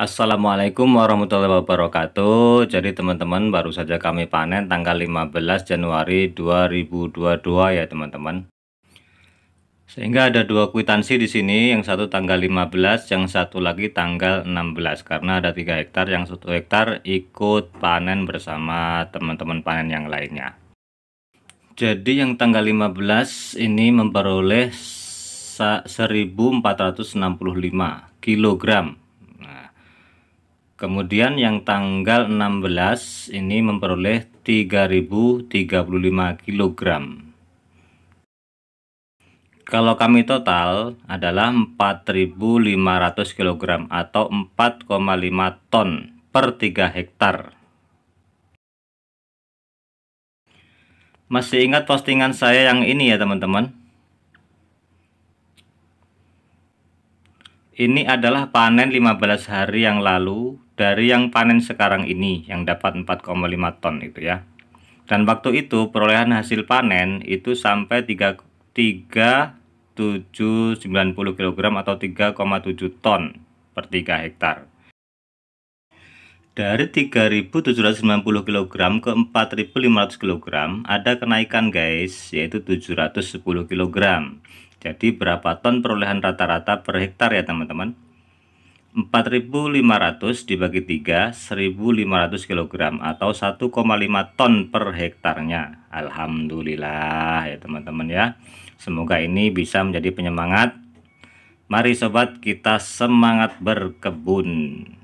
Assalamualaikum warahmatullahi wabarakatuh Jadi teman-teman baru saja kami panen tanggal 15 Januari 2022 ya teman-teman Sehingga ada dua kwitansi di sini Yang satu tanggal 15 yang satu lagi tanggal 16 Karena ada tiga hektar yang satu hektar ikut panen bersama teman-teman panen yang lainnya Jadi yang tanggal 15 ini memperoleh 1465 kilogram Kemudian yang tanggal 16 ini memperoleh 3035 kg. Kalau kami total adalah 4500 kg atau 4,5 ton per 3 hektar. Masih ingat postingan saya yang ini ya teman-teman? Ini adalah panen 15 hari yang lalu dari yang panen sekarang ini yang dapat 4,5 ton itu ya. Dan waktu itu perolehan hasil panen itu sampai 3790 kg atau 3,7 ton per 3 hektar. Dari 3.790 kg ke 4.500 kg ada kenaikan guys yaitu 710 kg jadi berapa ton perolehan rata-rata per hektar ya teman-teman? 4.500 dibagi 3, 1.500 kg atau 1,5 ton per hektarnya. Alhamdulillah ya teman-teman ya. Semoga ini bisa menjadi penyemangat. Mari sobat kita semangat berkebun.